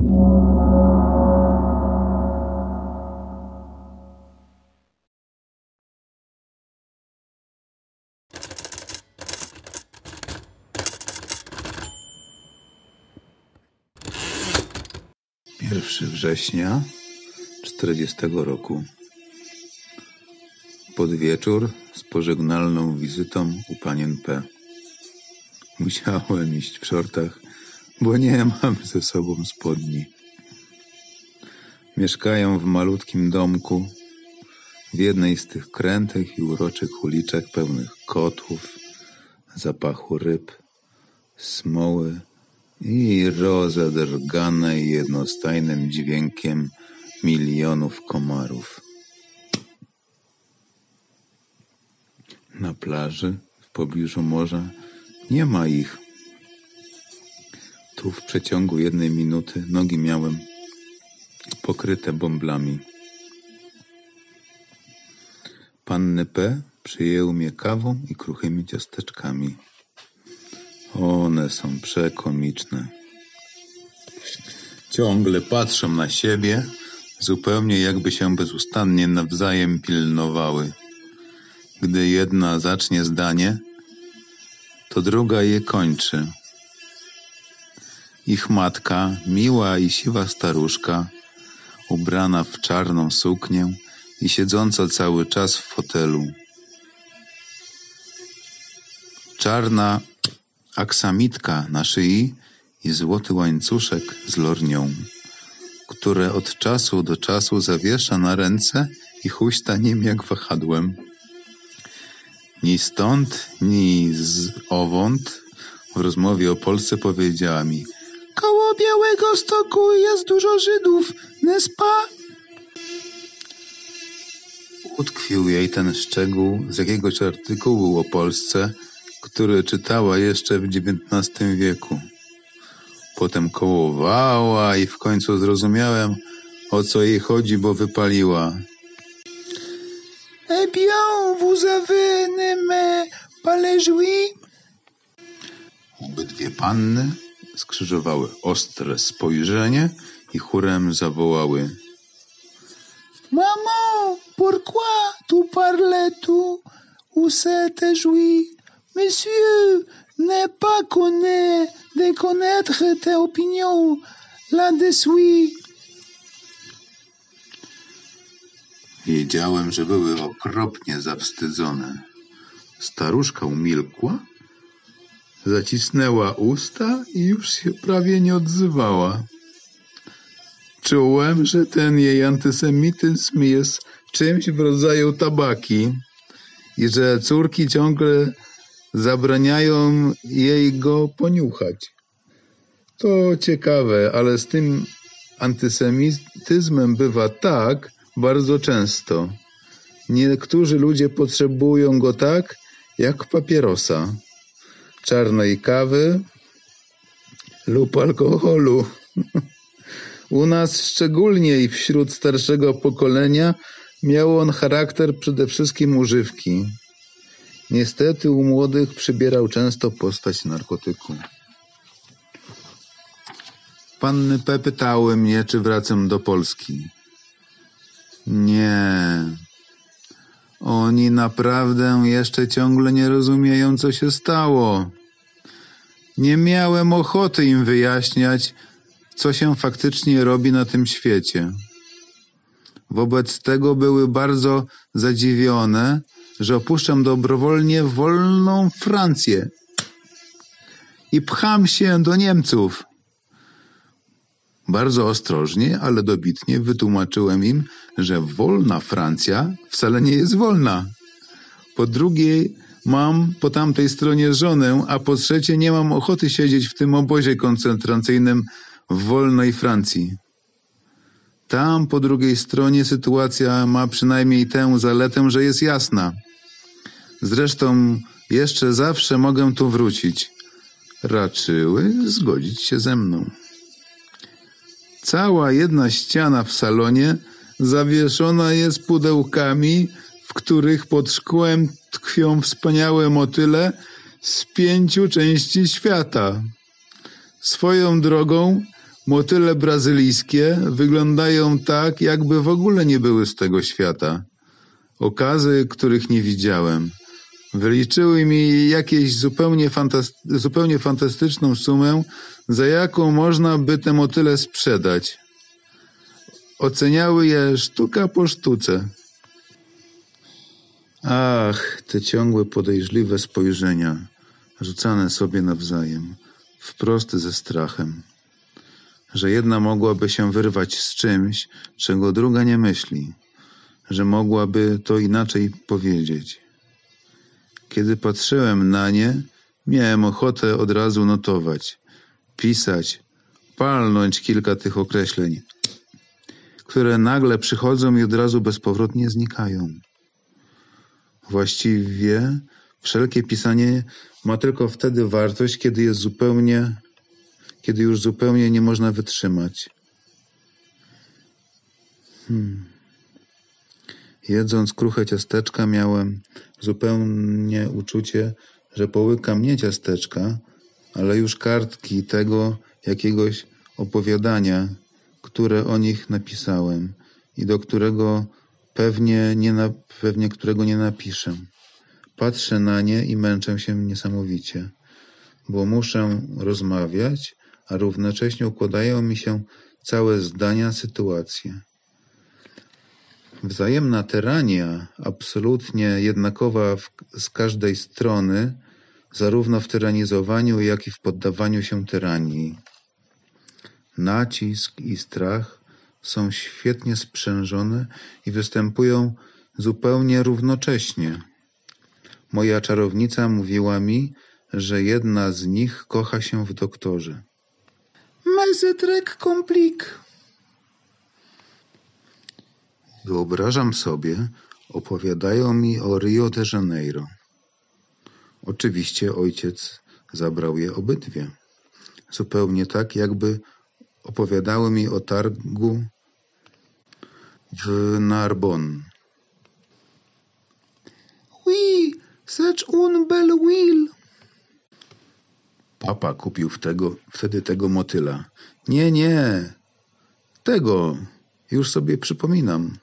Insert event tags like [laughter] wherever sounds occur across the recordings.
1 września 40 roku. Pod wieczór z pożegnalną wizytą u panien P. Musiałem iść w szortach bo nie [laughs] mam ze sobą spodni. Mieszkają w malutkim domku, w jednej z tych krętych i uroczych uliczek pełnych kotłów, zapachu ryb, smoły i rozedrganej jednostajnym dźwiękiem milionów komarów. Na plaży w pobliżu morza nie ma ich tu w przeciągu jednej minuty nogi miałem pokryte bąblami. Panny P przyjęły mnie kawą i kruchymi ciasteczkami. One są przekomiczne. Ciągle patrzą na siebie, zupełnie jakby się bezustannie nawzajem pilnowały. Gdy jedna zacznie zdanie, to druga je kończy. Ich matka, miła i siwa staruszka, ubrana w czarną suknię i siedząca cały czas w fotelu. Czarna aksamitka na szyi i złoty łańcuszek z lornią, które od czasu do czasu zawiesza na ręce i huśta nim jak wahadłem. Ni stąd, ni z owąd w rozmowie o Polsce powiedziała mi – Koło Białego Stoku jest dużo Żydów, Nespa. Utkwił jej ten szczegół z jakiegoś artykułu o Polsce, który czytała jeszcze w XIX wieku. Potem kołowała i w końcu zrozumiałem, o co jej chodzi, bo wypaliła. E bien, vous avez ne me parlez Obydwie panny skrzyżowały ostre spojrzenie i chórem zawołały Maman, pourquoi tu parles tu où tes jouis Monsieur n'est pas connu de connaître tes opinions là-dessus. Wiedziałem, że były okropnie zawstydzone. Staruszka umilkła Zacisnęła usta i już się prawie nie odzywała. Czułem, że ten jej antysemityzm jest czymś w rodzaju tabaki i że córki ciągle zabraniają jej go poniuchać. To ciekawe, ale z tym antysemityzmem bywa tak bardzo często. Niektórzy ludzie potrzebują go tak, jak papierosa czarnej kawy lub alkoholu. U nas szczególnie i wśród starszego pokolenia miał on charakter przede wszystkim używki. Niestety u młodych przybierał często postać narkotyku. Panny P pytały mnie, czy wracam do Polski. Nie, oni naprawdę jeszcze ciągle nie rozumieją, co się stało. Nie miałem ochoty im wyjaśniać, co się faktycznie robi na tym świecie. Wobec tego były bardzo zadziwione, że opuszczam dobrowolnie wolną Francję i pcham się do Niemców. Bardzo ostrożnie, ale dobitnie wytłumaczyłem im, że wolna Francja wcale nie jest wolna. Po drugie, mam po tamtej stronie żonę, a po trzecie, nie mam ochoty siedzieć w tym obozie koncentracyjnym w wolnej Francji. Tam po drugiej stronie sytuacja ma przynajmniej tę zaletę, że jest jasna. Zresztą jeszcze zawsze mogę tu wrócić. Raczyły zgodzić się ze mną. Cała jedna ściana w salonie zawieszona jest pudełkami, w których pod szkłem tkwią wspaniałe motyle z pięciu części świata. Swoją drogą motyle brazylijskie wyglądają tak, jakby w ogóle nie były z tego świata. Okazy, których nie widziałem. Wyliczyły mi jakieś zupełnie, fantasty zupełnie fantastyczną sumę za jaką można by te motyle sprzedać. Oceniały je sztuka po sztuce. Ach, te ciągłe podejrzliwe spojrzenia, rzucane sobie nawzajem, wprost ze strachem, że jedna mogłaby się wyrwać z czymś, czego druga nie myśli, że mogłaby to inaczej powiedzieć. Kiedy patrzyłem na nie, miałem ochotę od razu notować, pisać, palnąć kilka tych określeń, które nagle przychodzą i od razu bezpowrotnie znikają. Właściwie wszelkie pisanie ma tylko wtedy wartość, kiedy jest zupełnie, kiedy już zupełnie nie można wytrzymać. Hmm. Jedząc kruche ciasteczka, miałem zupełnie uczucie, że połykam nie ciasteczka, ale już kartki tego jakiegoś opowiadania, które o nich napisałem i do którego pewnie, nie na, pewnie którego nie napiszę. Patrzę na nie i męczę się niesamowicie, bo muszę rozmawiać, a równocześnie układają mi się całe zdania, sytuacje. Wzajemna tyrania, absolutnie jednakowa w, z każdej strony, zarówno w tyranizowaniu, jak i w poddawaniu się tyranii. Nacisk i strach są świetnie sprzężone i występują zupełnie równocześnie. Moja czarownica mówiła mi, że jedna z nich kocha się w doktorze. Mezetrek komplik. Wyobrażam sobie, opowiadają mi o Rio de Janeiro. Oczywiście ojciec zabrał je obydwie. Zupełnie tak, jakby opowiadały mi o targu w Narbonne. Oui, such un bel will. Papa kupił tego wtedy tego motyla. Nie, nie, tego, już sobie przypominam.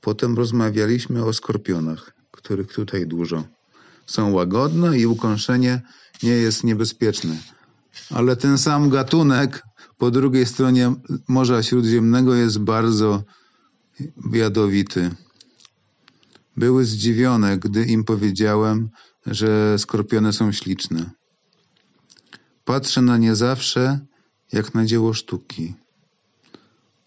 Potem rozmawialiśmy o skorpionach, których tutaj dużo są łagodne i ukąszenie nie jest niebezpieczne. Ale ten sam gatunek po drugiej stronie Morza Śródziemnego jest bardzo jadowity. Były zdziwione, gdy im powiedziałem, że skorpiony są śliczne. Patrzę na nie zawsze jak na dzieło sztuki.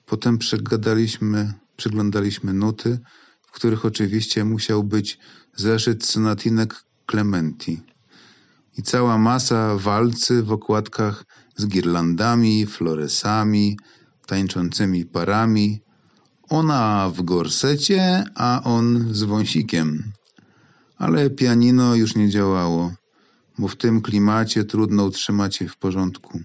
Potem przegadaliśmy, przyglądaliśmy nuty, w których oczywiście musiał być zeszyt sonatinek Clementi i cała masa walcy w okładkach z girlandami, floresami, tańczącymi parami. Ona w gorsecie, a on z wąsikiem. Ale pianino już nie działało, bo w tym klimacie trudno utrzymać je w porządku.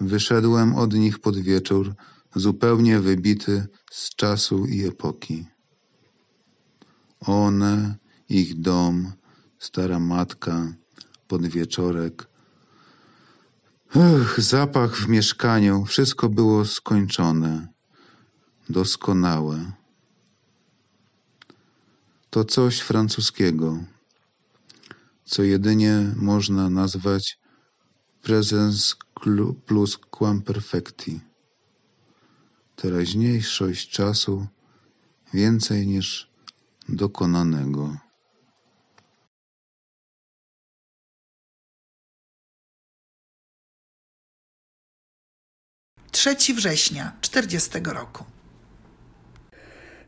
Wyszedłem od nich pod wieczór, zupełnie wybity z czasu i epoki. One, ich dom, stara matka, podwieczorek. Ech, zapach w mieszkaniu, wszystko było skończone, doskonałe. To coś francuskiego, co jedynie można nazwać presens plus perfecti, Teraźniejszość czasu więcej niż dokonanego. 3 września 40 roku.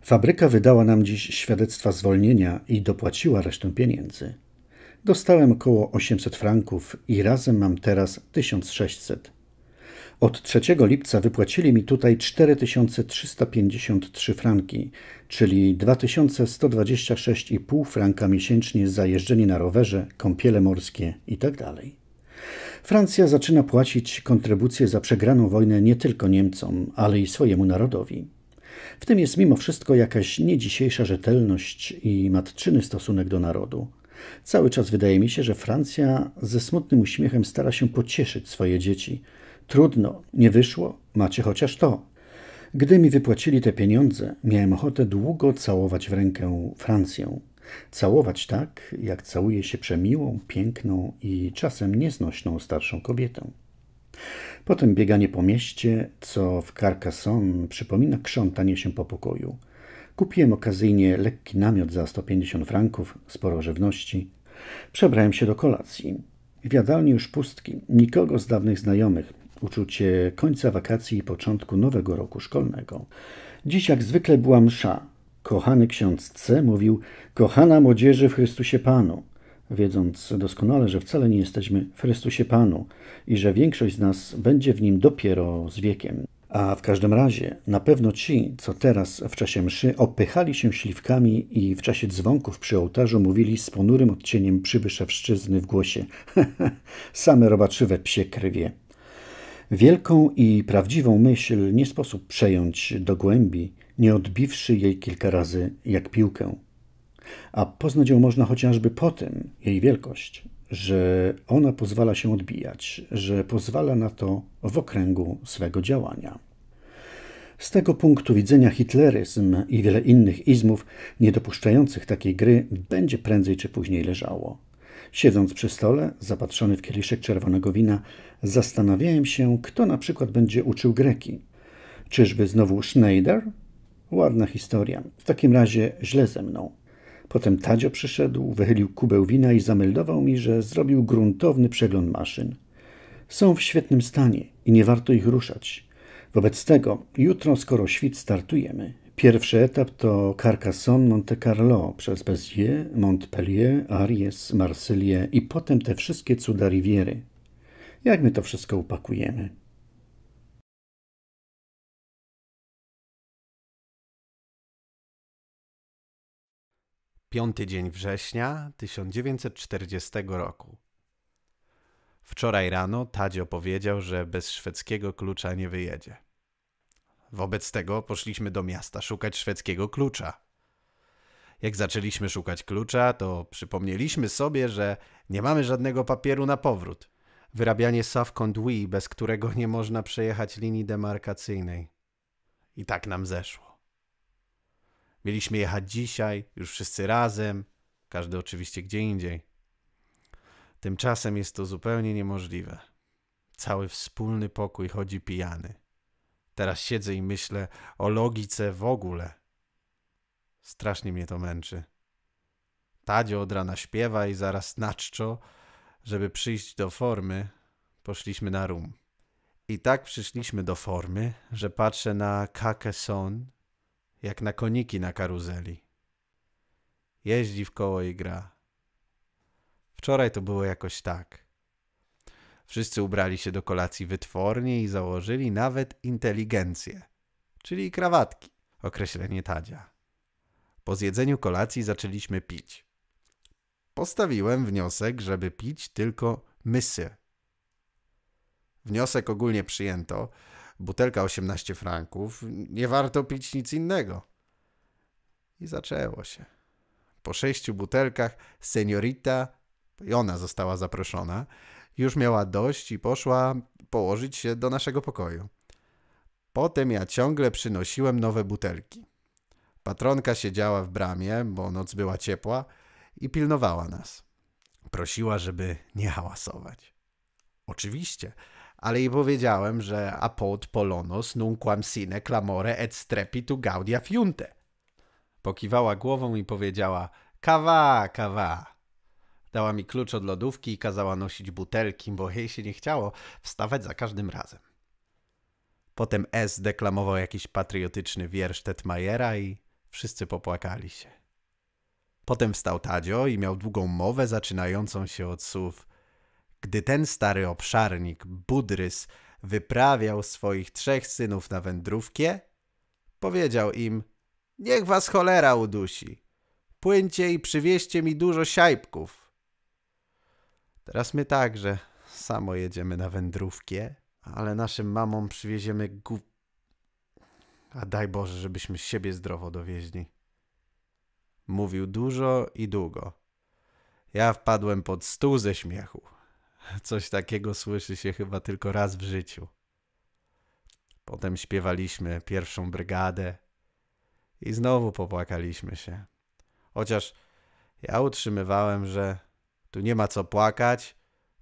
Fabryka wydała nam dziś świadectwa zwolnienia i dopłaciła resztę pieniędzy. Dostałem około 800 franków i razem mam teraz 1600. Od 3 lipca wypłacili mi tutaj 4353 franki, czyli 2126,5 franka miesięcznie za jeżdżenie na rowerze, kąpiele morskie itd. Tak Francja zaczyna płacić kontrybucje za przegraną wojnę nie tylko Niemcom, ale i swojemu narodowi. W tym jest mimo wszystko jakaś niedzisiejsza rzetelność i matczyny stosunek do narodu. Cały czas wydaje mi się, że Francja ze smutnym uśmiechem stara się pocieszyć swoje dzieci. Trudno, nie wyszło, macie chociaż to. Gdy mi wypłacili te pieniądze, miałem ochotę długo całować w rękę Francję. Całować tak, jak całuje się przemiłą, piękną i czasem nieznośną starszą kobietę. Potem bieganie po mieście, co w Carcassonne przypomina krzątanie się po pokoju. Kupiłem okazyjnie lekki namiot za 150 franków, sporo żywności. Przebrałem się do kolacji. W jadalni już pustki, nikogo z dawnych znajomych, uczucie końca wakacji i początku nowego roku szkolnego. Dziś jak zwykle była msza, Kochany ksiądz C mówił: Kochana młodzieży w Chrystusie Panu, wiedząc doskonale, że wcale nie jesteśmy w Chrystusie Panu i że większość z nas będzie w nim dopiero z wiekiem. A w każdym razie, na pewno ci, co teraz w czasie mszy opychali się śliwkami i w czasie dzwonków przy ołtarzu mówili z ponurym odcieniem przybyszewszczyzny w głosie [laughs] same robaczywe psie krwie. Wielką i prawdziwą myśl nie sposób przejąć do głębi, nie odbiwszy jej kilka razy jak piłkę. A poznać ją można chociażby po tym, jej wielkość, że ona pozwala się odbijać, że pozwala na to w okręgu swego działania. Z tego punktu widzenia hitleryzm i wiele innych izmów niedopuszczających takiej gry będzie prędzej czy później leżało. Siedząc przy stole, zapatrzony w kieliszek czerwonego wina, zastanawiałem się, kto na przykład będzie uczył greki. Czyżby znowu Schneider, Ładna historia. W takim razie źle ze mną. Potem Tadzio przyszedł, wychylił kubeł wina i zameldował mi, że zrobił gruntowny przegląd maszyn. Są w świetnym stanie i nie warto ich ruszać. Wobec tego jutro, skoro świt, startujemy. Pierwszy etap to Carcassonne, Monte Carlo przez Béziers, Montpellier, Aries, Marsylię i potem te wszystkie cuda Riviery. Jak my to wszystko upakujemy? Piąty dzień września 1940 roku. Wczoraj rano Tadzio powiedział, że bez szwedzkiego klucza nie wyjedzie. Wobec tego poszliśmy do miasta szukać szwedzkiego klucza. Jak zaczęliśmy szukać klucza, to przypomnieliśmy sobie, że nie mamy żadnego papieru na powrót. Wyrabianie Safkondui, bez którego nie można przejechać linii demarkacyjnej. I tak nam zeszło. Mieliśmy jechać dzisiaj, już wszyscy razem, każdy oczywiście gdzie indziej. Tymczasem jest to zupełnie niemożliwe. Cały wspólny pokój chodzi pijany. Teraz siedzę i myślę o logice w ogóle. Strasznie mnie to męczy. Tadzio od rana śpiewa i zaraz na czczo, żeby przyjść do formy, poszliśmy na rum. I tak przyszliśmy do formy, że patrzę na Kakeson jak na koniki na karuzeli. Jeździ w koło i gra. Wczoraj to było jakoś tak. Wszyscy ubrali się do kolacji wytwornie i założyli nawet inteligencję, czyli krawatki, określenie Tadzia. Po zjedzeniu kolacji zaczęliśmy pić. Postawiłem wniosek, żeby pić tylko mysy. Wniosek ogólnie przyjęto, butelka 18 franków, nie warto pić nic innego. I zaczęło się. Po sześciu butelkach seniorita, i ona została zaproszona, już miała dość i poszła położyć się do naszego pokoju. Potem ja ciągle przynosiłem nowe butelki. Patronka siedziała w bramie, bo noc była ciepła i pilnowała nas. Prosiła, żeby nie hałasować. Oczywiście, ale i powiedziałem, że apod polonos nunquam sine clamore et strepitu gaudia fiunte. Pokiwała głową i powiedziała kawa, kawa. Dała mi klucz od lodówki i kazała nosić butelki, bo jej się nie chciało wstawać za każdym razem. Potem S deklamował jakiś patriotyczny wiersz Tetmajera i wszyscy popłakali się. Potem wstał Tadzio i miał długą mowę zaczynającą się od słów gdy ten stary obszarnik, Budrys, wyprawiał swoich trzech synów na wędrówkę, powiedział im, niech was cholera udusi. Płyńcie i przywieźcie mi dużo siajpków. Teraz my także samo jedziemy na wędrówkę, ale naszym mamom przywieziemy gu... A daj Boże, żebyśmy siebie zdrowo dowieźli. Mówił dużo i długo. Ja wpadłem pod stół ze śmiechu. Coś takiego słyszy się chyba tylko raz w życiu. Potem śpiewaliśmy pierwszą brygadę i znowu popłakaliśmy się. Chociaż ja utrzymywałem, że tu nie ma co płakać,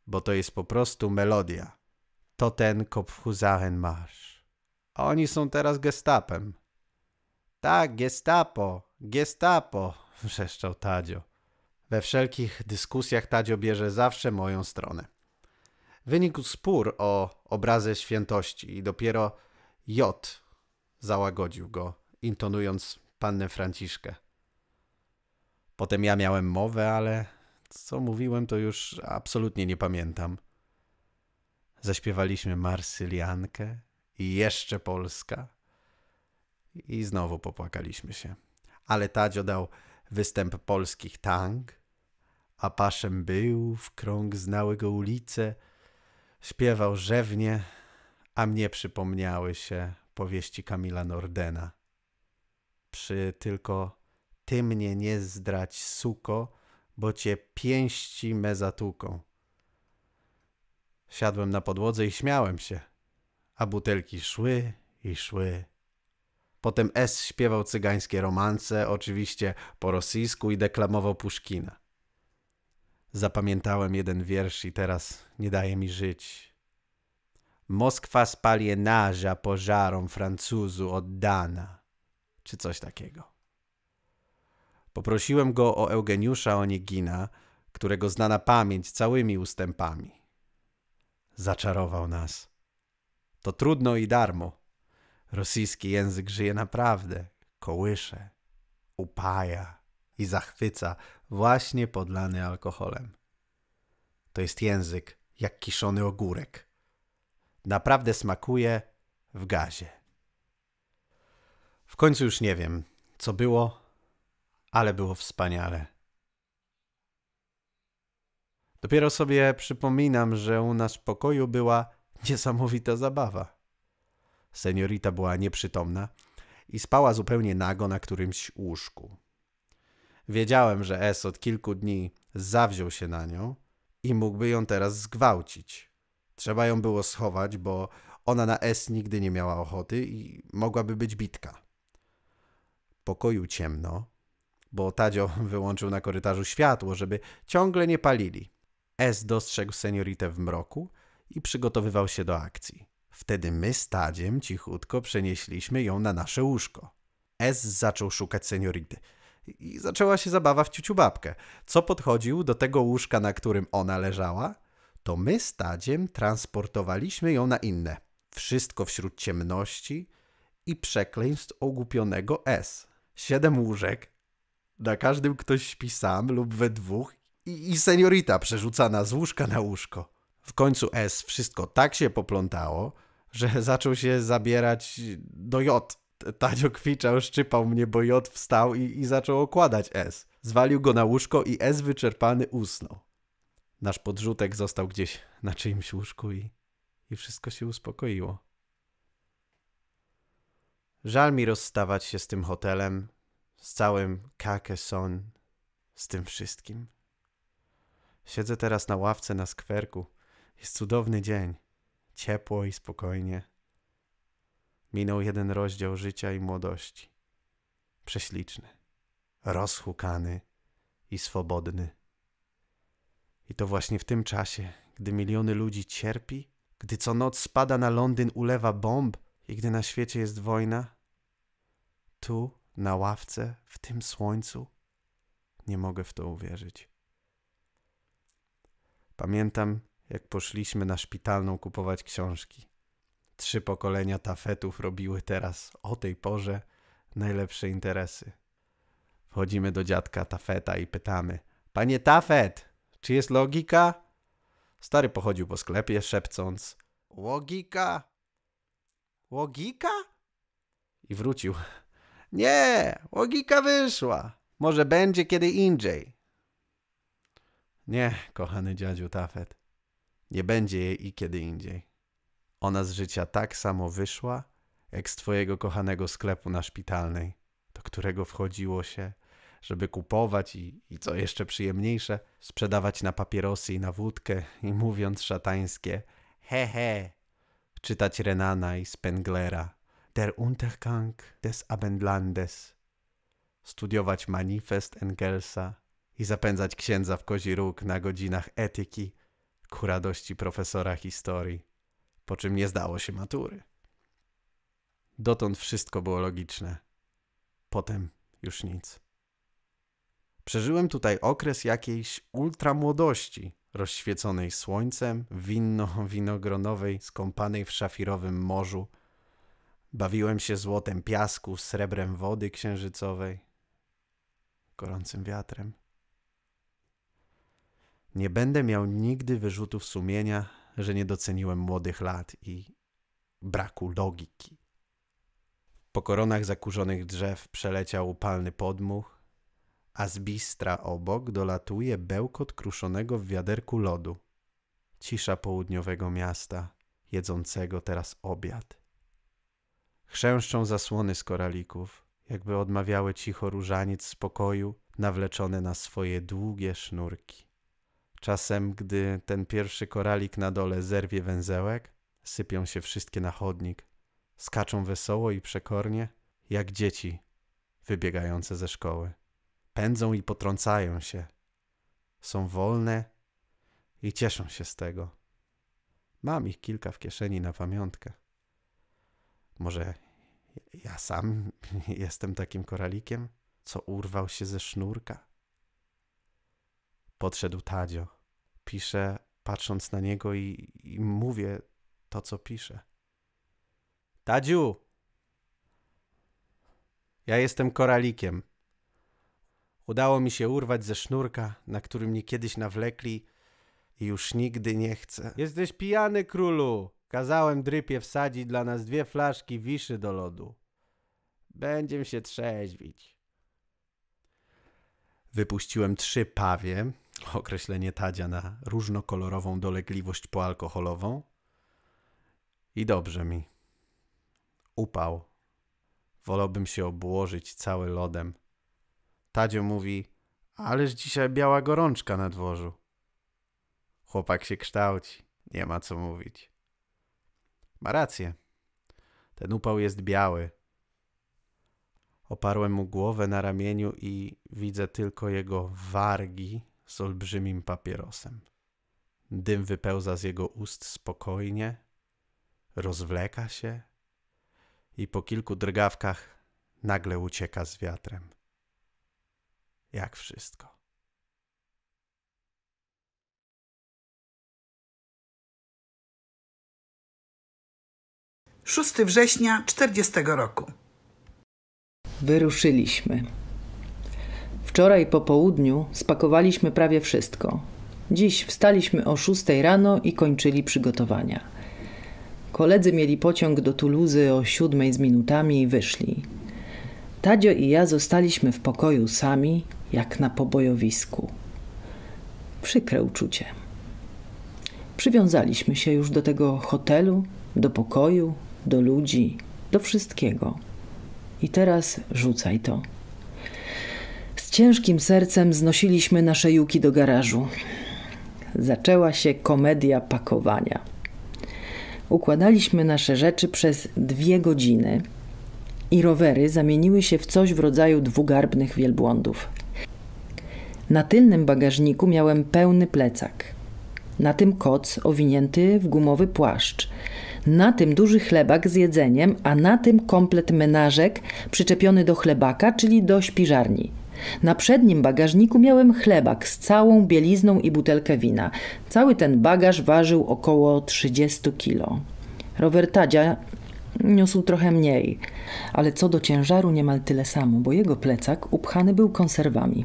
bo to jest po prostu melodia. To ten Kopfhusaren marsz. A oni są teraz gestapem. Tak, gestapo, gestapo, [laughs] wrzeszczał Tadzio. We wszelkich dyskusjach Tadzio bierze zawsze moją stronę. Wynikł spór o obrazę świętości i dopiero J załagodził go, intonując pannę Franciszkę. Potem ja miałem mowę, ale co mówiłem, to już absolutnie nie pamiętam. Zaśpiewaliśmy Marsyliankę i jeszcze Polska. I znowu popłakaliśmy się. Ale Tadzio dał występ polskich tang, a paszem był, w krąg znały go ulice, śpiewał rzewnie, a mnie przypomniały się powieści Kamila Nordena. Przy tylko ty mnie nie zdrać, suko, bo cię pięści me zatuką. Siadłem na podłodze i śmiałem się, a butelki szły i szły. Potem S śpiewał cygańskie romanse, oczywiście po rosyjsku i deklamował Puszkina. Zapamiętałem jeden wiersz i teraz nie daje mi żyć. Moskwa spalienarza pożarom Francuzu oddana, czy coś takiego. Poprosiłem go o Eugeniusza Onigina, którego znana pamięć całymi ustępami. Zaczarował nas. To trudno i darmo. Rosyjski język żyje naprawdę, kołysze, upaja i zachwyca, właśnie podlany alkoholem. To jest język jak kiszony ogórek. Naprawdę smakuje w gazie. W końcu już nie wiem, co było, ale było wspaniale. Dopiero sobie przypominam, że u nas w pokoju była niesamowita zabawa. Seniorita była nieprzytomna i spała zupełnie nago na którymś łóżku. Wiedziałem, że S od kilku dni zawziął się na nią i mógłby ją teraz zgwałcić. Trzeba ją było schować, bo ona na S nigdy nie miała ochoty i mogłaby być bitka. W pokoju ciemno, bo Tadzio [laughs] wyłączył na korytarzu światło, żeby ciągle nie palili. S dostrzegł senioritę w mroku i przygotowywał się do akcji. Wtedy my z Tadziem cichutko przenieśliśmy ją na nasze łóżko. S zaczął szukać seniority – i zaczęła się zabawa w ciuciu babkę. Co podchodził do tego łóżka, na którym ona leżała, to my z Tadziem transportowaliśmy ją na inne. Wszystko wśród ciemności i przekleństw ogłupionego S. Siedem łóżek, na każdym ktoś śpi sam lub we dwóch i, i seniorita przerzucana z łóżka na łóżko. W końcu S wszystko tak się poplątało, że zaczął się zabierać do J Tadzio kwiczał, szczypał mnie, bo J wstał i, i zaczął okładać S. Zwalił go na łóżko i S wyczerpany usnął. Nasz podrzutek został gdzieś na czyimś łóżku i, i wszystko się uspokoiło. Żal mi rozstawać się z tym hotelem, z całym Kakeson, z tym wszystkim. Siedzę teraz na ławce na skwerku. Jest cudowny dzień. Ciepło i spokojnie. Minął jeden rozdział życia i młodości. Prześliczny, rozhukany i swobodny. I to właśnie w tym czasie, gdy miliony ludzi cierpi, gdy co noc spada na Londyn ulewa bomb i gdy na świecie jest wojna, tu, na ławce, w tym słońcu, nie mogę w to uwierzyć. Pamiętam, jak poszliśmy na szpitalną kupować książki trzy pokolenia tafetów robiły teraz o tej porze najlepsze interesy. Wchodzimy do dziadka tafeta i pytamy: Panie tafet, czy jest logika? Stary pochodził po sklepie, szepcąc: Logika? Logika? I wrócił. Nie, logika wyszła. Może będzie kiedy indziej. Nie, kochany dziadziu Tafet, nie będzie jej i kiedy indziej. Ona z życia tak samo wyszła, jak z twojego kochanego sklepu na szpitalnej, do którego wchodziło się, żeby kupować i, i co jeszcze przyjemniejsze, sprzedawać na papierosy i na wódkę i mówiąc szatańskie he he, czytać Renana i Spenglera, Der Untergang des Abendlandes, studiować manifest Engelsa i zapędzać księdza w kozi róg na godzinach etyki ku radości profesora historii po czym nie zdało się matury. Dotąd wszystko było logiczne. Potem już nic. Przeżyłem tutaj okres jakiejś ultramłodości, rozświeconej słońcem, winno [laughs] winogronowej, skąpanej w szafirowym morzu. Bawiłem się złotem piasku, srebrem wody księżycowej, gorącym wiatrem. Nie będę miał nigdy wyrzutów sumienia że nie doceniłem młodych lat i braku logiki. Po koronach zakurzonych drzew przeleciał upalny podmuch, a z bistra obok dolatuje bełkot kruszonego w wiaderku lodu. Cisza południowego miasta, jedzącego teraz obiad. Chrzęszczą zasłony z koralików, jakby odmawiały cicho różaniec spokoju nawleczone na swoje długie sznurki. Czasem, gdy ten pierwszy koralik na dole zerwie węzełek, sypią się wszystkie na chodnik. Skaczą wesoło i przekornie, jak dzieci wybiegające ze szkoły. Pędzą i potrącają się. Są wolne i cieszą się z tego. Mam ich kilka w kieszeni na pamiątkę. Może ja sam [laughs] jestem takim koralikiem, co urwał się ze sznurka? Podszedł Tadzio. Piszę, patrząc na niego i, i mówię to, co piszę. Tadziu! Ja jestem koralikiem. Udało mi się urwać ze sznurka, na którym mnie kiedyś nawlekli i już nigdy nie chcę. Jesteś pijany, królu! Kazałem drypie wsadzić dla nas dwie flaszki wiszy do lodu. Będziemy się trzeźwić. Wypuściłem trzy pawie, określenie Tadzia na różnokolorową dolegliwość poalkoholową. I dobrze mi. Upał. Wolałbym się obłożyć cały lodem. Tadzio mówi, ależ dzisiaj biała gorączka na dworzu. Chłopak się kształci, nie ma co mówić. Ma rację. Ten upał jest biały. Oparłem mu głowę na ramieniu i widzę tylko jego wargi z olbrzymim papierosem. Dym wypełza z jego ust spokojnie, rozwleka się i po kilku drgawkach nagle ucieka z wiatrem. Jak wszystko. Szósty września 40 roku. Wyruszyliśmy. Wczoraj po południu spakowaliśmy prawie wszystko. Dziś wstaliśmy o 6 rano i kończyli przygotowania. Koledzy mieli pociąg do Tuluzy o 7 z minutami i wyszli. Tadzio i ja zostaliśmy w pokoju sami, jak na pobojowisku. Przykre uczucie. Przywiązaliśmy się już do tego hotelu, do pokoju, do ludzi, do wszystkiego. I teraz rzucaj to. Z ciężkim sercem znosiliśmy nasze juki do garażu. Zaczęła się komedia pakowania. Układaliśmy nasze rzeczy przez dwie godziny i rowery zamieniły się w coś w rodzaju dwugarbnych wielbłądów. Na tylnym bagażniku miałem pełny plecak. Na tym koc owinięty w gumowy płaszcz. Na tym duży chlebak z jedzeniem, a na tym komplet menażek przyczepiony do chlebaka, czyli do śpiżarni. Na przednim bagażniku miałem chlebak z całą bielizną i butelkę wina. Cały ten bagaż ważył około 30 kilo. Tadzia niósł trochę mniej, ale co do ciężaru niemal tyle samo, bo jego plecak upchany był konserwami.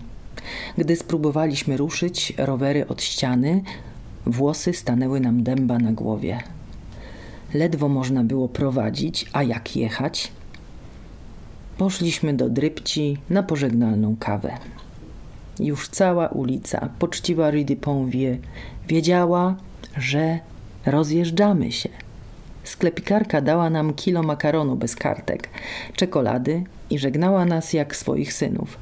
Gdy spróbowaliśmy ruszyć rowery od ściany, włosy stanęły nam dęba na głowie. Ledwo można było prowadzić, a jak jechać – Poszliśmy do Drypci na pożegnalną kawę. Już cała ulica, poczciwa Rue de wiedziała, że rozjeżdżamy się. Sklepikarka dała nam kilo makaronu bez kartek, czekolady i żegnała nas jak swoich synów.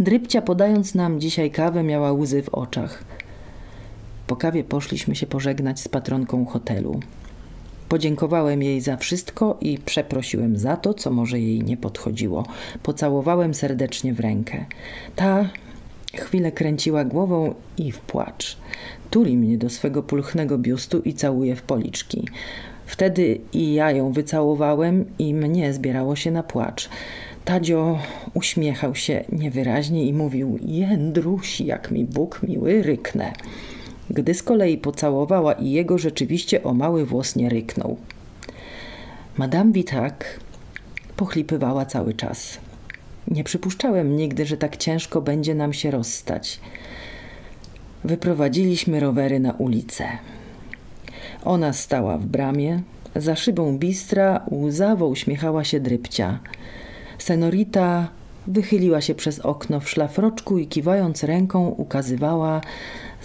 Drypcia podając nam dzisiaj kawę miała łzy w oczach. Po kawie poszliśmy się pożegnać z patronką hotelu. Podziękowałem jej za wszystko i przeprosiłem za to, co może jej nie podchodziło. Pocałowałem serdecznie w rękę. Ta chwilę kręciła głową i w płacz. Tuli mnie do swego pulchnego biustu i całuje w policzki. Wtedy i ja ją wycałowałem i mnie zbierało się na płacz. Tadzio uśmiechał się niewyraźnie i mówił: Jędruś, jak mi Bóg miły, ryknę. Gdy z kolei pocałowała i jego rzeczywiście o mały włos nie ryknął. Madame Witak pochlipywała cały czas. Nie przypuszczałem nigdy, że tak ciężko będzie nam się rozstać. Wyprowadziliśmy rowery na ulicę. Ona stała w bramie, za szybą bistra łzawo uśmiechała się drypcia. Senorita wychyliła się przez okno w szlafroczku i kiwając ręką ukazywała,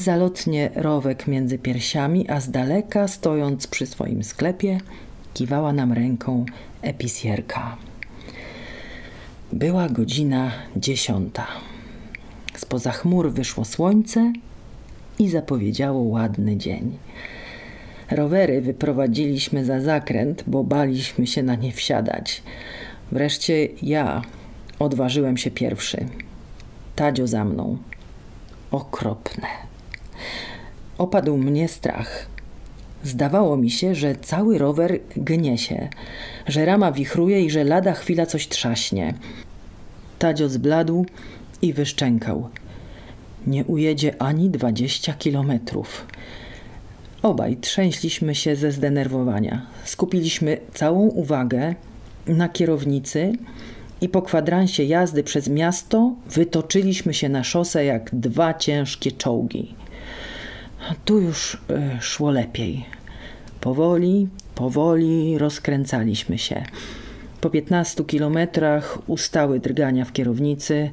zalotnie rowek między piersiami, a z daleka, stojąc przy swoim sklepie, kiwała nam ręką episjerka. Była godzina dziesiąta. Spoza chmur wyszło słońce i zapowiedziało ładny dzień. Rowery wyprowadziliśmy za zakręt, bo baliśmy się na nie wsiadać. Wreszcie ja odważyłem się pierwszy. Tadzio za mną. Okropne opadł mnie strach. Zdawało mi się, że cały rower gnie się, że rama wichruje i że lada chwila coś trzaśnie. Tadzio zbladł i wyszczękał. Nie ujedzie ani dwadzieścia kilometrów. Obaj trzęśliśmy się ze zdenerwowania. Skupiliśmy całą uwagę na kierownicy i po kwadransie jazdy przez miasto wytoczyliśmy się na szosę jak dwa ciężkie czołgi. Tu już e, szło lepiej. Powoli, powoli rozkręcaliśmy się. Po 15 kilometrach ustały drgania w kierownicy,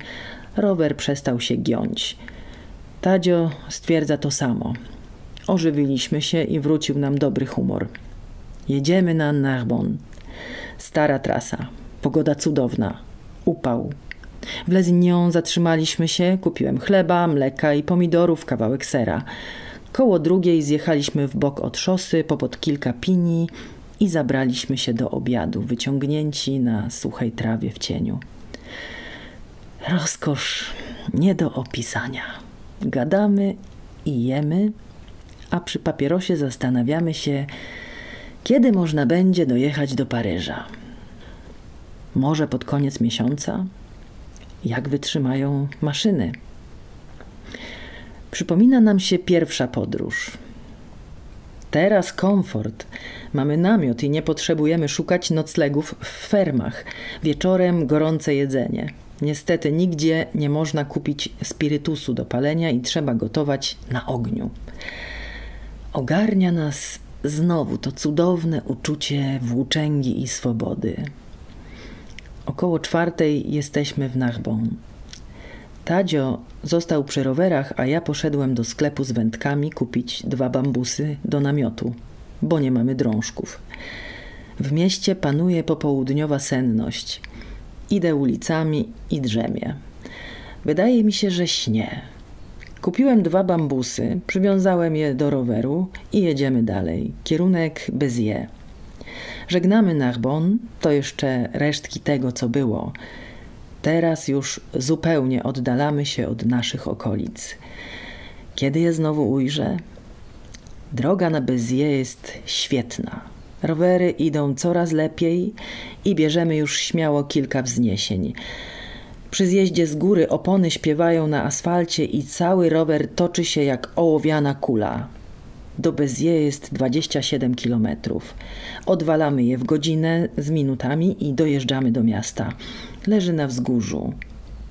rower przestał się giąć. Tadzio stwierdza to samo. Ożywiliśmy się i wrócił nam dobry humor. Jedziemy na Narbon. Stara trasa, pogoda cudowna, upał. W Lezignon zatrzymaliśmy się, kupiłem chleba, mleka i pomidorów, kawałek sera. Koło drugiej zjechaliśmy w bok od szosy, popod kilka pini i zabraliśmy się do obiadu, wyciągnięci na suchej trawie w cieniu. Rozkosz nie do opisania. Gadamy i jemy, a przy papierosie zastanawiamy się, kiedy można będzie dojechać do Paryża. Może pod koniec miesiąca? Jak wytrzymają maszyny? Przypomina nam się pierwsza podróż. Teraz komfort. Mamy namiot i nie potrzebujemy szukać noclegów w fermach. Wieczorem gorące jedzenie. Niestety nigdzie nie można kupić spirytusu do palenia i trzeba gotować na ogniu. Ogarnia nas znowu to cudowne uczucie włóczęgi i swobody. Około czwartej jesteśmy w Nachbą. Tadzio Został przy rowerach, a ja poszedłem do sklepu z wędkami kupić dwa bambusy do namiotu, bo nie mamy drążków. W mieście panuje popołudniowa senność. Idę ulicami i drzemię. Wydaje mi się, że śnie. Kupiłem dwa bambusy, przywiązałem je do roweru i jedziemy dalej. Kierunek je. Żegnamy Narbon, to jeszcze resztki tego, co było teraz już zupełnie oddalamy się od naszych okolic. Kiedy je znowu ujrzę? Droga na Bezie jest świetna. Rowery idą coraz lepiej i bierzemy już śmiało kilka wzniesień. Przy zjeździe z góry opony śpiewają na asfalcie i cały rower toczy się jak ołowiana kula. Do Bezie jest 27 km. Odwalamy je w godzinę z minutami i dojeżdżamy do miasta. Leży na wzgórzu.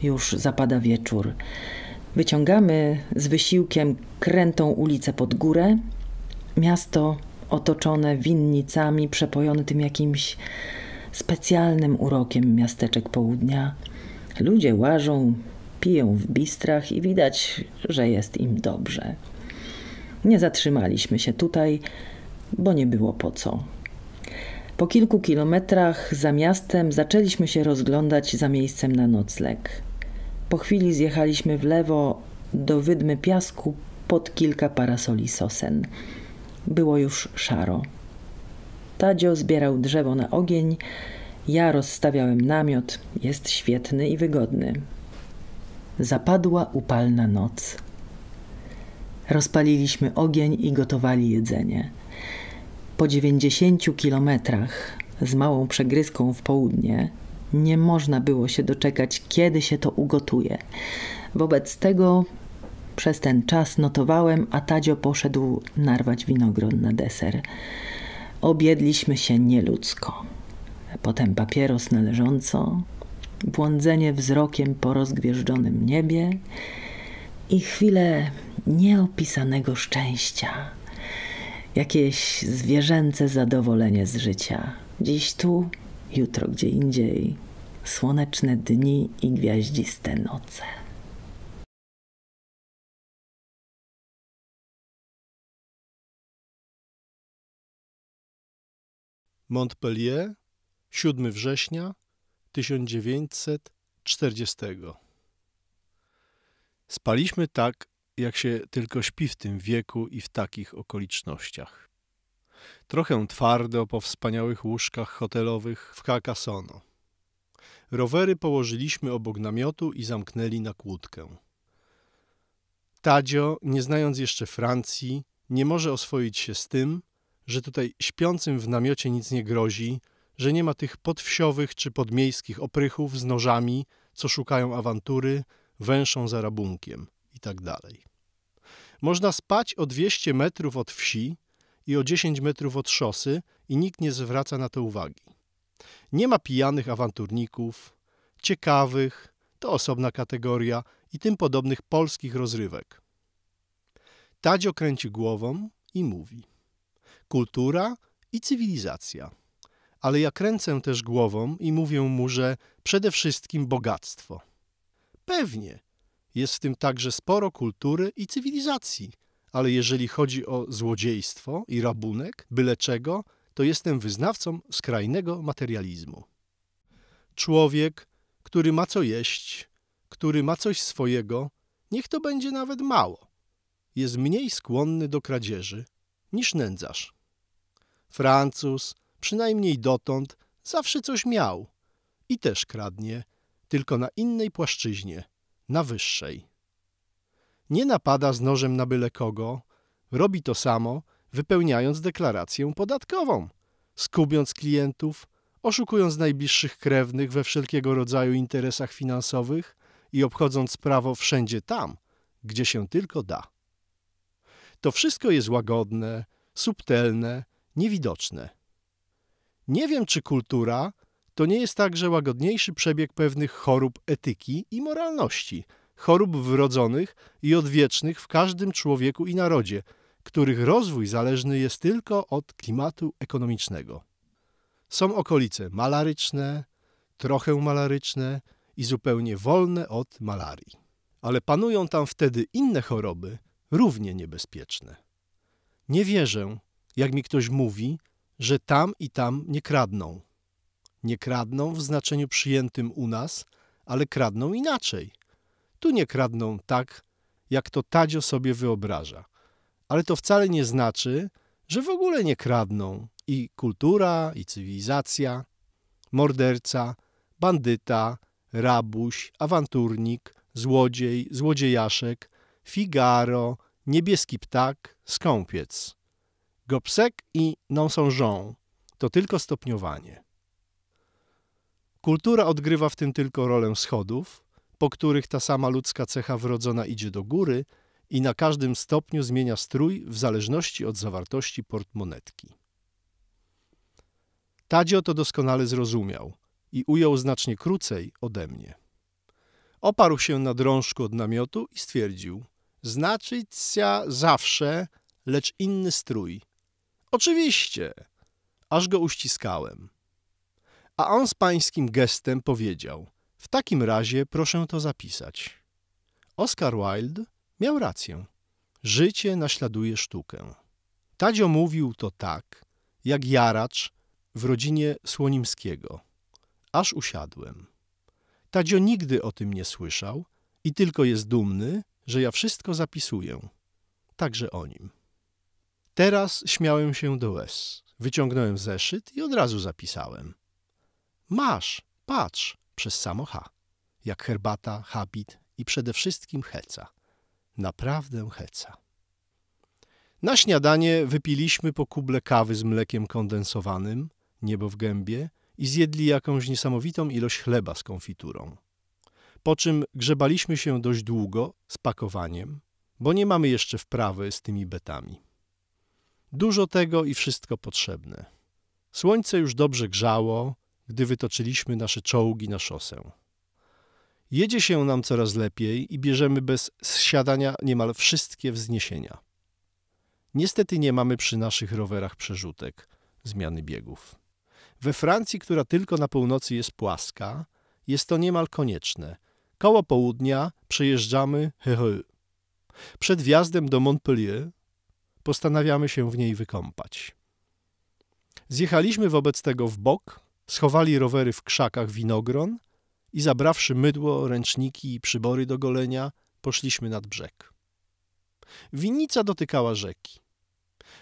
Już zapada wieczór. Wyciągamy z wysiłkiem krętą ulicę pod górę. Miasto otoczone winnicami, przepojone tym jakimś specjalnym urokiem miasteczek południa. Ludzie łażą, piją w bistrach i widać, że jest im dobrze. Nie zatrzymaliśmy się tutaj, bo nie było po co. Po kilku kilometrach za miastem zaczęliśmy się rozglądać za miejscem na nocleg. Po chwili zjechaliśmy w lewo do wydmy piasku pod kilka parasoli sosen. Było już szaro. Tadzio zbierał drzewo na ogień, ja rozstawiałem namiot. Jest świetny i wygodny. Zapadła upalna noc. Rozpaliliśmy ogień i gotowali jedzenie. Po 90 kilometrach z małą przegryzką w południe nie można było się doczekać, kiedy się to ugotuje. Wobec tego przez ten czas notowałem, a Tadzio poszedł narwać winogron na deser. Obiedliśmy się nieludzko. Potem papieros należąco, błądzenie wzrokiem po rozgwieżdżonym niebie i chwilę nieopisanego szczęścia jakieś zwierzęce zadowolenie z życia. Dziś tu, jutro gdzie indziej, słoneczne dni i gwiaździste noce. Montpellier, 7 września 1940. Spaliśmy tak jak się tylko śpi w tym wieku i w takich okolicznościach. Trochę twardo po wspaniałych łóżkach hotelowych w Kakasono. Rowery położyliśmy obok namiotu i zamknęli na kłódkę. Tadzio, nie znając jeszcze Francji, nie może oswoić się z tym, że tutaj śpiącym w namiocie nic nie grozi, że nie ma tych podwsiowych czy podmiejskich oprychów z nożami, co szukają awantury, węszą za rabunkiem itd. Tak Można spać o 200 metrów od wsi i o 10 metrów od szosy i nikt nie zwraca na to uwagi. Nie ma pijanych awanturników, ciekawych, to osobna kategoria i tym podobnych polskich rozrywek. Tadzio kręci głową i mówi. Kultura i cywilizacja. Ale ja kręcę też głową i mówię mu, że przede wszystkim bogactwo. Pewnie, jest w tym także sporo kultury i cywilizacji. Ale jeżeli chodzi o złodziejstwo i rabunek, byle czego, to jestem wyznawcą skrajnego materializmu. Człowiek, który ma co jeść, który ma coś swojego, niech to będzie nawet mało, jest mniej skłonny do kradzieży niż nędzarz. Francuz, przynajmniej dotąd, zawsze coś miał i też kradnie, tylko na innej płaszczyźnie – na wyższej. Nie napada z nożem na byle kogo, robi to samo, wypełniając deklarację podatkową, skubiąc klientów, oszukując najbliższych krewnych we wszelkiego rodzaju interesach finansowych i obchodząc prawo wszędzie tam, gdzie się tylko da. To wszystko jest łagodne, subtelne, niewidoczne. Nie wiem, czy kultura to nie jest także łagodniejszy przebieg pewnych chorób etyki i moralności, chorób wrodzonych i odwiecznych w każdym człowieku i narodzie, których rozwój zależny jest tylko od klimatu ekonomicznego. Są okolice malaryczne, trochę malaryczne i zupełnie wolne od malarii. Ale panują tam wtedy inne choroby, równie niebezpieczne. Nie wierzę, jak mi ktoś mówi, że tam i tam nie kradną, nie kradną w znaczeniu przyjętym u nas, ale kradną inaczej. Tu nie kradną tak, jak to Tadzio sobie wyobraża. Ale to wcale nie znaczy, że w ogóle nie kradną i kultura, i cywilizacja, morderca, bandyta, rabuś, awanturnik, złodziej, złodziejaszek, figaro, niebieski ptak, skąpiec. Gopsek i non-songeon to tylko stopniowanie. Kultura odgrywa w tym tylko rolę schodów, po których ta sama ludzka cecha wrodzona idzie do góry i na każdym stopniu zmienia strój w zależności od zawartości portmonetki. Tadzio to doskonale zrozumiał i ujął znacznie krócej ode mnie. Oparł się na drążku od namiotu i stwierdził: Znaczyć się zawsze, lecz inny strój. Oczywiście! Aż go uściskałem. A on z pańskim gestem powiedział: W takim razie proszę to zapisać. Oscar Wilde miał rację. Życie naśladuje sztukę. Tadzio mówił to tak, jak jaracz w rodzinie Słonimskiego. Aż usiadłem. Tadzio nigdy o tym nie słyszał i tylko jest dumny, że ja wszystko zapisuję. Także o nim. Teraz śmiałem się do łez. Wyciągnąłem zeszyt i od razu zapisałem. Masz, patrz, przez samo H. Jak herbata, habit i przede wszystkim heca. Naprawdę heca. Na śniadanie wypiliśmy po kuble kawy z mlekiem kondensowanym, niebo w gębie i zjedli jakąś niesamowitą ilość chleba z konfiturą. Po czym grzebaliśmy się dość długo z pakowaniem, bo nie mamy jeszcze wprawy z tymi betami. Dużo tego i wszystko potrzebne. Słońce już dobrze grzało, gdy wytoczyliśmy nasze czołgi na szosę. Jedzie się nam coraz lepiej i bierzemy bez zsiadania niemal wszystkie wzniesienia. Niestety nie mamy przy naszych rowerach przerzutek, zmiany biegów. We Francji, która tylko na północy jest płaska, jest to niemal konieczne. Koło południa przejeżdżamy Heureux. Przed wjazdem do Montpellier postanawiamy się w niej wykąpać. Zjechaliśmy wobec tego w bok Schowali rowery w krzakach winogron i zabrawszy mydło, ręczniki i przybory do golenia, poszliśmy nad brzeg. Winnica dotykała rzeki.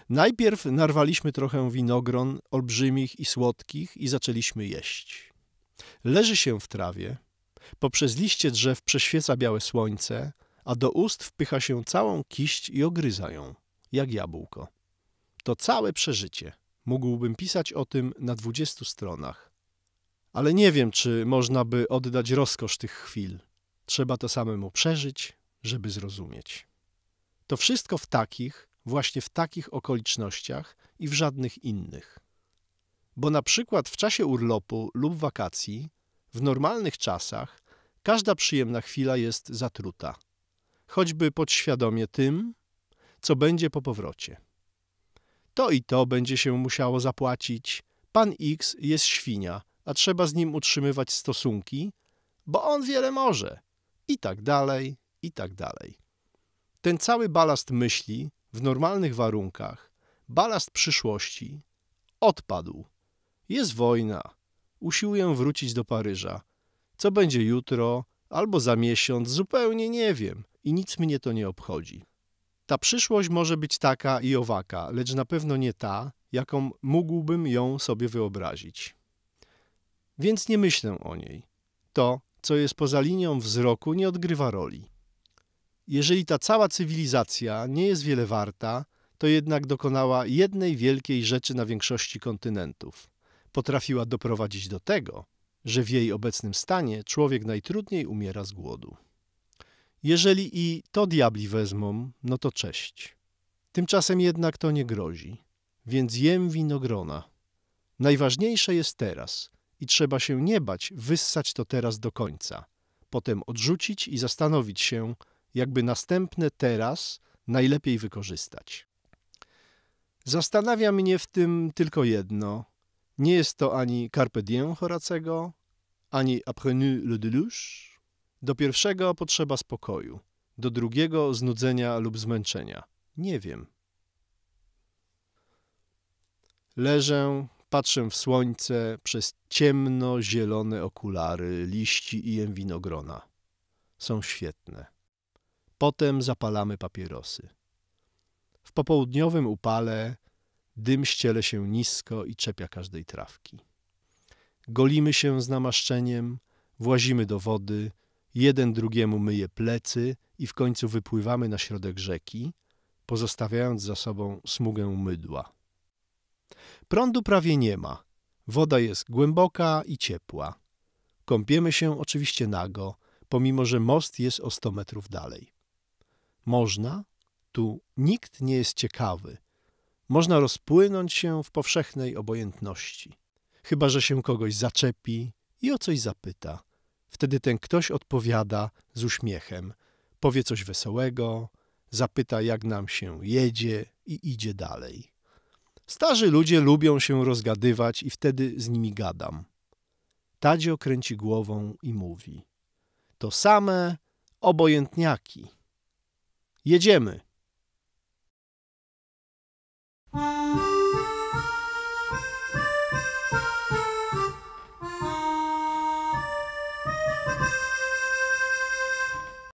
Najpierw narwaliśmy trochę winogron, olbrzymich i słodkich, i zaczęliśmy jeść. Leży się w trawie, poprzez liście drzew prześwieca białe słońce, a do ust wpycha się całą kiść i ogryza ją, jak jabłko. To całe przeżycie – Mógłbym pisać o tym na dwudziestu stronach. Ale nie wiem, czy można by oddać rozkosz tych chwil. Trzeba to samemu przeżyć, żeby zrozumieć. To wszystko w takich, właśnie w takich okolicznościach i w żadnych innych. Bo na przykład w czasie urlopu lub wakacji, w normalnych czasach, każda przyjemna chwila jest zatruta, choćby podświadomie tym, co będzie po powrocie to i to będzie się musiało zapłacić. Pan X jest świnia, a trzeba z nim utrzymywać stosunki, bo on wiele może. I tak dalej, i tak dalej. Ten cały balast myśli w normalnych warunkach, balast przyszłości, odpadł. Jest wojna. Usiłuję wrócić do Paryża. Co będzie jutro albo za miesiąc, zupełnie nie wiem i nic mnie to nie obchodzi. Ta przyszłość może być taka i owaka, lecz na pewno nie ta, jaką mógłbym ją sobie wyobrazić. Więc nie myślę o niej. To, co jest poza linią wzroku, nie odgrywa roli. Jeżeli ta cała cywilizacja nie jest wiele warta, to jednak dokonała jednej wielkiej rzeczy na większości kontynentów. Potrafiła doprowadzić do tego, że w jej obecnym stanie człowiek najtrudniej umiera z głodu. Jeżeli i to diabli wezmą, no to cześć. Tymczasem jednak to nie grozi, więc jem winogrona. Najważniejsze jest teraz i trzeba się nie bać wyssać to teraz do końca, potem odrzucić i zastanowić się, jakby następne teraz najlepiej wykorzystać. Zastanawia mnie w tym tylko jedno. Nie jest to ani Carpe Diem Horacego, ani Après nu le Deluge, do pierwszego potrzeba spokoju, do drugiego znudzenia lub zmęczenia. Nie wiem. Leżę, patrzę w słońce przez ciemno-zielone okulary liści i jem winogrona. Są świetne. Potem zapalamy papierosy. W popołudniowym upale dym ściele się nisko i czepia każdej trawki. Golimy się z namaszczeniem, włazimy do wody, Jeden drugiemu myje plecy i w końcu wypływamy na środek rzeki, pozostawiając za sobą smugę mydła. Prądu prawie nie ma. Woda jest głęboka i ciepła. Kąpiemy się oczywiście nago, pomimo że most jest o 100 metrów dalej. Można, tu nikt nie jest ciekawy. Można rozpłynąć się w powszechnej obojętności. Chyba, że się kogoś zaczepi i o coś zapyta – Wtedy ten ktoś odpowiada z uśmiechem, powie coś wesołego, zapyta, jak nam się jedzie i idzie dalej. Starzy ludzie lubią się rozgadywać i wtedy z nimi gadam. Tadzio kręci głową i mówi: To same obojętniaki. Jedziemy.